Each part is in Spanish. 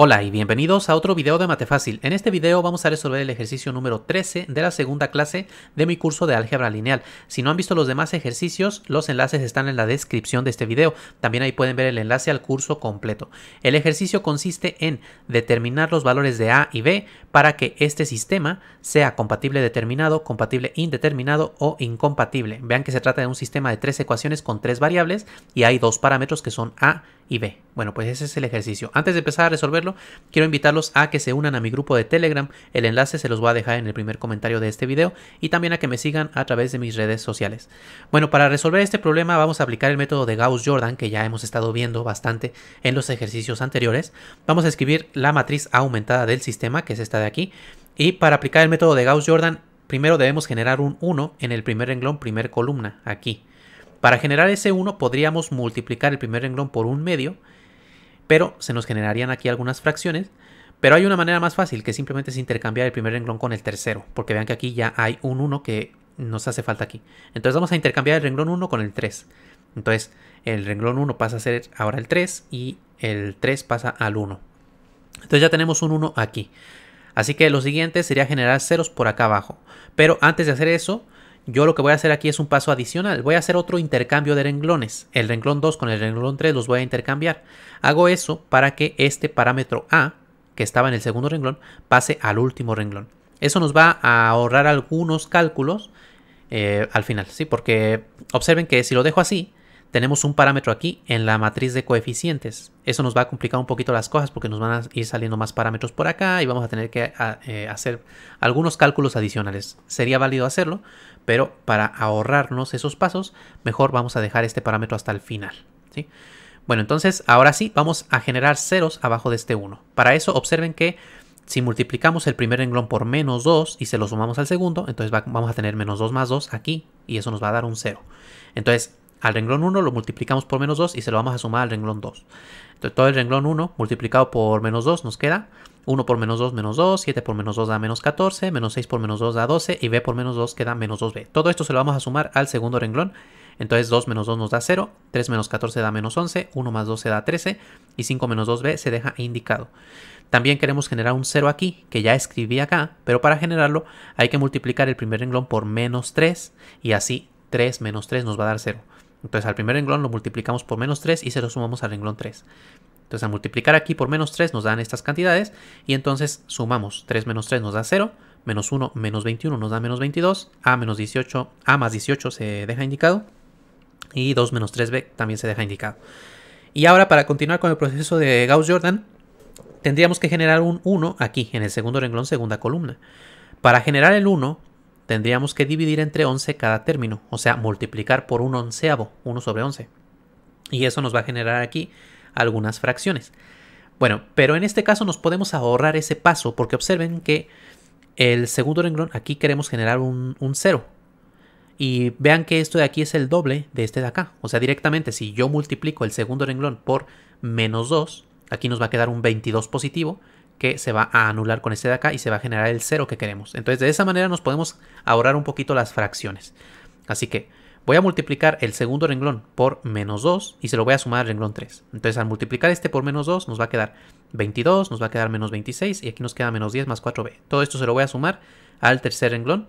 Hola y bienvenidos a otro video de Mate Fácil. En este video vamos a resolver el ejercicio número 13 de la segunda clase de mi curso de álgebra lineal. Si no han visto los demás ejercicios, los enlaces están en la descripción de este video. También ahí pueden ver el enlace al curso completo. El ejercicio consiste en determinar los valores de A y B para que este sistema sea compatible determinado, compatible indeterminado o incompatible. Vean que se trata de un sistema de tres ecuaciones con tres variables y hay dos parámetros que son A y y B. Bueno, pues ese es el ejercicio. Antes de empezar a resolverlo, quiero invitarlos a que se unan a mi grupo de Telegram. El enlace se los voy a dejar en el primer comentario de este video y también a que me sigan a través de mis redes sociales. Bueno, para resolver este problema vamos a aplicar el método de Gauss-Jordan que ya hemos estado viendo bastante en los ejercicios anteriores. Vamos a escribir la matriz aumentada del sistema, que es esta de aquí. Y para aplicar el método de Gauss-Jordan, primero debemos generar un 1 en el primer renglón, primer columna, aquí. Para generar ese 1 podríamos multiplicar el primer renglón por un medio, pero se nos generarían aquí algunas fracciones. Pero hay una manera más fácil, que simplemente es intercambiar el primer renglón con el tercero, porque vean que aquí ya hay un 1 que nos hace falta aquí. Entonces vamos a intercambiar el renglón 1 con el 3. Entonces el renglón 1 pasa a ser ahora el 3 y el 3 pasa al 1. Entonces ya tenemos un 1 aquí. Así que lo siguiente sería generar ceros por acá abajo. Pero antes de hacer eso, yo lo que voy a hacer aquí es un paso adicional. Voy a hacer otro intercambio de renglones. El renglón 2 con el renglón 3 los voy a intercambiar. Hago eso para que este parámetro A, que estaba en el segundo renglón, pase al último renglón. Eso nos va a ahorrar algunos cálculos eh, al final, ¿sí? Porque observen que si lo dejo así, tenemos un parámetro aquí en la matriz de coeficientes. Eso nos va a complicar un poquito las cosas porque nos van a ir saliendo más parámetros por acá y vamos a tener que ah, eh, hacer algunos cálculos adicionales. Sería válido hacerlo, pero para ahorrarnos esos pasos, mejor vamos a dejar este parámetro hasta el final. ¿sí? Bueno, entonces ahora sí vamos a generar ceros abajo de este 1. Para eso observen que si multiplicamos el primer renglón por menos 2 y se lo sumamos al segundo, entonces vamos a tener menos 2 más 2 aquí y eso nos va a dar un 0. Entonces al renglón 1 lo multiplicamos por menos 2 y se lo vamos a sumar al renglón 2. Entonces todo el renglón 1 multiplicado por menos 2 nos queda 1 por menos 2 menos 2, 7 por menos 2 da menos 14, menos 6 por menos 2 da 12 y b por menos 2 queda menos 2b. Todo esto se lo vamos a sumar al segundo renglón. Entonces 2 menos 2 nos da 0, 3 menos 14 da menos 11, 1 más 12 da 13 y 5 menos 2b se deja indicado. También queremos generar un 0 aquí, que ya escribí acá, pero para generarlo hay que multiplicar el primer renglón por menos 3 y así 3 menos 3 nos va a dar 0. Entonces al primer renglón lo multiplicamos por menos 3 y se lo sumamos al renglón 3. Entonces al multiplicar aquí por menos 3 nos dan estas cantidades y entonces sumamos 3 menos 3 nos da 0, menos 1 menos 21 nos da menos 22, a menos 18, a más 18 se deja indicado y 2 menos 3b también se deja indicado. Y ahora para continuar con el proceso de Gauss-Jordan tendríamos que generar un 1 aquí en el segundo renglón segunda columna. Para generar el 1 tendríamos que dividir entre 11 cada término, o sea, multiplicar por un onceavo, 1 sobre 11. Y eso nos va a generar aquí algunas fracciones. Bueno, pero en este caso nos podemos ahorrar ese paso porque observen que el segundo renglón aquí queremos generar un, 0 cero. Y vean que esto de aquí es el doble de este de acá. O sea, directamente si yo multiplico el segundo renglón por menos 2, aquí nos va a quedar un 22 positivo que se va a anular con este de acá y se va a generar el 0 que queremos. Entonces de esa manera nos podemos ahorrar un poquito las fracciones. Así que voy a multiplicar el segundo renglón por menos 2 y se lo voy a sumar al renglón 3. Entonces al multiplicar este por menos 2 nos va a quedar 22, nos va a quedar menos 26 y aquí nos queda menos 10 más 4b. Todo esto se lo voy a sumar al tercer renglón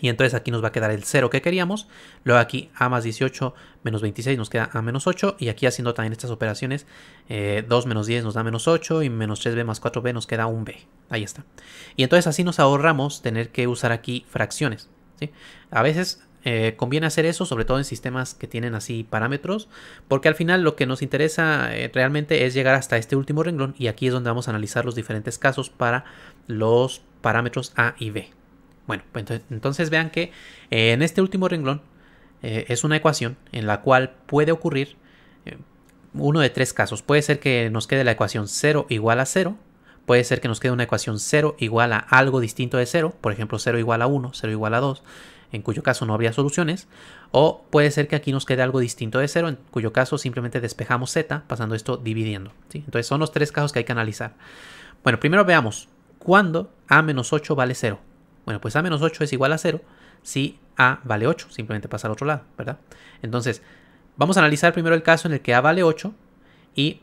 y entonces aquí nos va a quedar el 0 que queríamos. Luego aquí a más 18 menos 26 nos queda a menos 8. Y aquí haciendo también estas operaciones, 2 eh, menos 10 nos da menos 8 y menos 3b más 4b nos queda un b. Ahí está. Y entonces así nos ahorramos tener que usar aquí fracciones. A veces eh, conviene hacer eso, sobre todo en sistemas que tienen así parámetros, porque al final lo que nos interesa eh, realmente es llegar hasta este último renglón y aquí es donde vamos a analizar los diferentes casos para los parámetros a y b. Bueno, pues entonces vean que eh, en este último renglón eh, es una ecuación en la cual puede ocurrir eh, uno de tres casos. Puede ser que nos quede la ecuación 0 igual a 0, puede ser que nos quede una ecuación 0 igual a algo distinto de 0, por ejemplo 0 igual a 1, 0 igual a 2, en cuyo caso no habría soluciones, o puede ser que aquí nos quede algo distinto de 0, en cuyo caso simplemente despejamos z pasando esto dividiendo. Entonces son los tres casos que hay que analizar. Bueno, primero veamos, ¿cuándo a menos 8 vale 0? Bueno, pues A menos 8 es igual a 0 si A vale 8. Simplemente pasa al otro lado, ¿verdad? Entonces, vamos a analizar primero el caso en el que A vale 8 y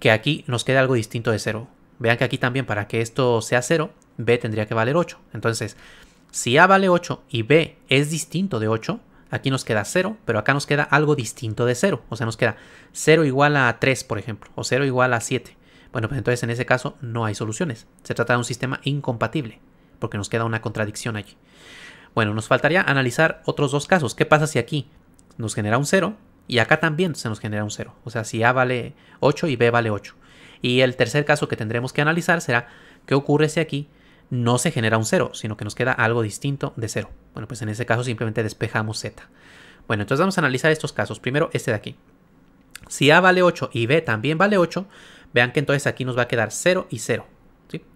que aquí nos queda algo distinto de 0. Vean que aquí también para que esto sea 0, B tendría que valer 8. Entonces, si A vale 8 y B es distinto de 8, aquí nos queda 0, pero acá nos queda algo distinto de 0. O sea, nos queda 0 igual a 3, por ejemplo, o 0 igual a 7. Bueno, pues entonces en ese caso no hay soluciones. Se trata de un sistema incompatible porque nos queda una contradicción allí. Bueno, nos faltaría analizar otros dos casos. ¿Qué pasa si aquí nos genera un 0 y acá también se nos genera un 0? O sea, si A vale 8 y B vale 8. Y el tercer caso que tendremos que analizar será qué ocurre si aquí no se genera un 0, sino que nos queda algo distinto de 0. Bueno, pues en ese caso simplemente despejamos z. Bueno, entonces vamos a analizar estos casos. Primero este de aquí. Si A vale 8 y B también vale 8, vean que entonces aquí nos va a quedar 0 y 0.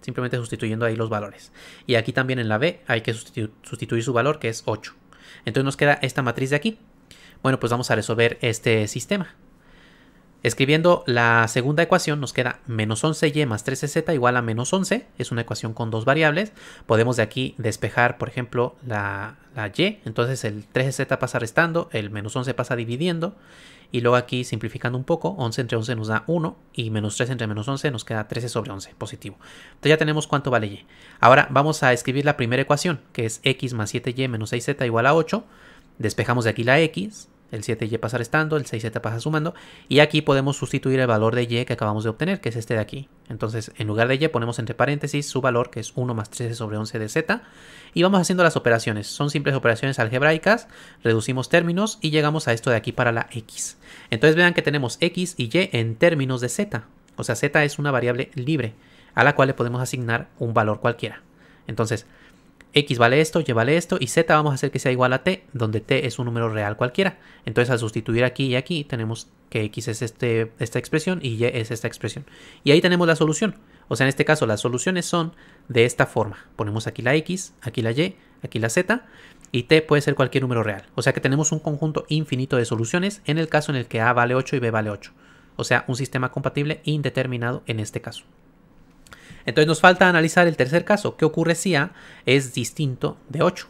Simplemente sustituyendo ahí los valores. Y aquí también en la B hay que sustituir su valor que es 8. Entonces nos queda esta matriz de aquí. Bueno, pues vamos a resolver este sistema. Escribiendo la segunda ecuación nos queda menos 11y e más 13z igual a menos 11. Es una ecuación con dos variables. Podemos de aquí despejar, por ejemplo, la, la y. Entonces el 13z pasa restando, el menos 11 pasa dividiendo. Y luego aquí, simplificando un poco, 11 entre 11 nos da 1 y menos 3 entre menos 11 nos queda 13 sobre 11, positivo. Entonces ya tenemos cuánto vale y. Ahora vamos a escribir la primera ecuación, que es x más 7y menos 6z igual a 8. Despejamos de aquí la x, el 7 y pasa restando, el 6 z pasa sumando. Y aquí podemos sustituir el valor de y que acabamos de obtener, que es este de aquí. Entonces, en lugar de y ponemos entre paréntesis su valor, que es 1 más 13 sobre 11 de z. Y vamos haciendo las operaciones. Son simples operaciones algebraicas. Reducimos términos y llegamos a esto de aquí para la x. Entonces vean que tenemos x y y en términos de z. O sea, z es una variable libre a la cual le podemos asignar un valor cualquiera. Entonces, X vale esto, Y vale esto y Z vamos a hacer que sea igual a T, donde T es un número real cualquiera. Entonces al sustituir aquí y aquí tenemos que X es este, esta expresión y Y es esta expresión. Y ahí tenemos la solución. O sea, en este caso las soluciones son de esta forma. Ponemos aquí la X, aquí la Y, aquí la Z y T puede ser cualquier número real. O sea que tenemos un conjunto infinito de soluciones en el caso en el que A vale 8 y B vale 8. O sea, un sistema compatible indeterminado en este caso. Entonces nos falta analizar el tercer caso. ¿Qué ocurre si A es distinto de 8?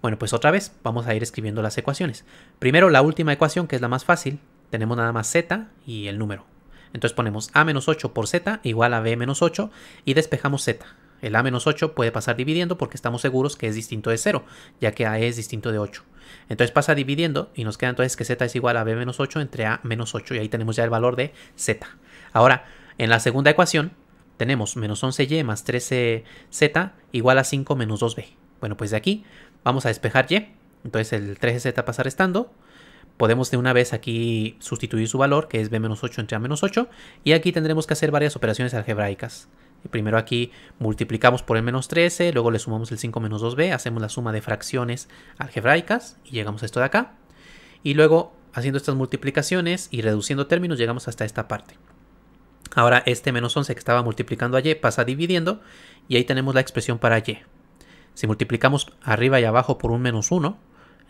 Bueno, pues otra vez vamos a ir escribiendo las ecuaciones. Primero la última ecuación, que es la más fácil, tenemos nada más z y el número. Entonces ponemos a menos 8 por z igual a b menos 8 y despejamos z. El a menos 8 puede pasar dividiendo porque estamos seguros que es distinto de 0, ya que a es distinto de 8. Entonces pasa dividiendo y nos queda entonces que z es igual a b menos 8 entre a menos 8 y ahí tenemos ya el valor de z. Ahora, en la segunda ecuación tenemos menos 11y más 13z igual a 5 menos 2b. Bueno, pues de aquí vamos a despejar y. Entonces el 13z pasa restando. Podemos de una vez aquí sustituir su valor, que es b menos 8 entre a menos 8. Y aquí tendremos que hacer varias operaciones algebraicas. Primero aquí multiplicamos por el menos 13, luego le sumamos el 5 menos 2b, hacemos la suma de fracciones algebraicas y llegamos a esto de acá. Y luego haciendo estas multiplicaciones y reduciendo términos llegamos hasta esta parte. Ahora este menos 11 que estaba multiplicando a y pasa dividiendo y ahí tenemos la expresión para y. Si multiplicamos arriba y abajo por un menos 1,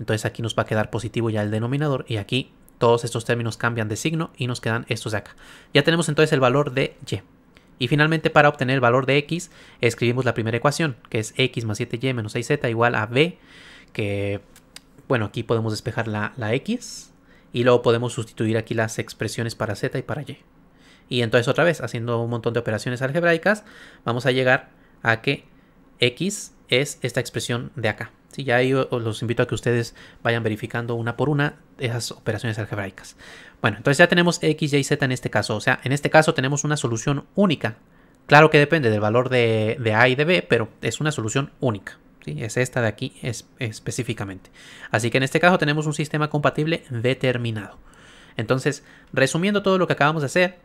entonces aquí nos va a quedar positivo ya el denominador y aquí todos estos términos cambian de signo y nos quedan estos de acá. Ya tenemos entonces el valor de y. Y finalmente para obtener el valor de x escribimos la primera ecuación que es x más 7y menos 6z igual a b que bueno aquí podemos despejar la, la x y luego podemos sustituir aquí las expresiones para z y para y. Y entonces otra vez, haciendo un montón de operaciones algebraicas, vamos a llegar a que x es esta expresión de acá. Sí, ya yo los invito a que ustedes vayan verificando una por una esas operaciones algebraicas. Bueno, entonces ya tenemos x, y, z en este caso. O sea, en este caso tenemos una solución única. Claro que depende del valor de, a y de b, pero es una solución única. ¿sí? Es esta de aquí es, específicamente. Así que en este caso tenemos un sistema compatible determinado. Entonces, resumiendo todo lo que acabamos de hacer,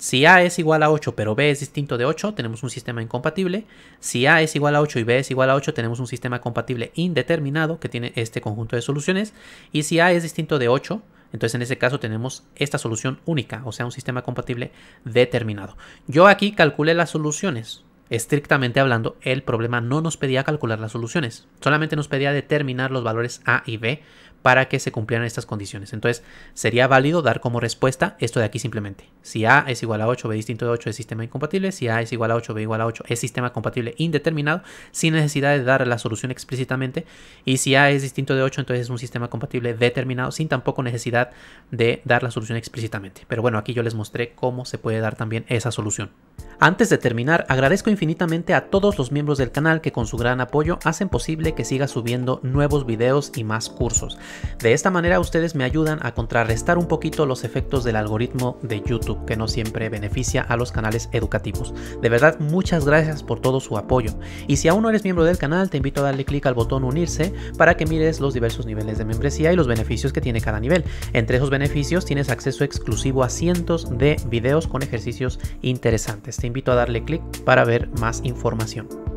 si A es igual a 8 pero B es distinto de 8, tenemos un sistema incompatible. Si A es igual a 8 y B es igual a 8, tenemos un sistema compatible indeterminado que tiene este conjunto de soluciones. Y si A es distinto de 8, entonces en ese caso tenemos esta solución única, o sea, un sistema compatible determinado. Yo aquí calculé las soluciones. Estrictamente hablando, el problema no nos pedía calcular las soluciones, solamente nos pedía determinar los valores A y B para que se cumplieran estas condiciones. Entonces sería válido dar como respuesta esto de aquí simplemente. Si A es igual a 8, B distinto de 8 es sistema incompatible. Si A es igual a 8, B igual a 8 es sistema compatible indeterminado, sin necesidad de dar la solución explícitamente. Y si A es distinto de 8, entonces es un sistema compatible determinado, sin tampoco necesidad de dar la solución explícitamente. Pero bueno, aquí yo les mostré cómo se puede dar también esa solución. Antes de terminar, agradezco infinitamente a todos los miembros del canal que con su gran apoyo hacen posible que siga subiendo nuevos videos y más cursos. De esta manera ustedes me ayudan a contrarrestar un poquito los efectos del algoritmo de YouTube que no siempre beneficia a los canales educativos. De verdad, muchas gracias por todo su apoyo. Y si aún no eres miembro del canal, te invito a darle clic al botón unirse para que mires los diversos niveles de membresía y los beneficios que tiene cada nivel. Entre esos beneficios tienes acceso exclusivo a cientos de videos con ejercicios interesantes. Te invito a darle clic para ver más información.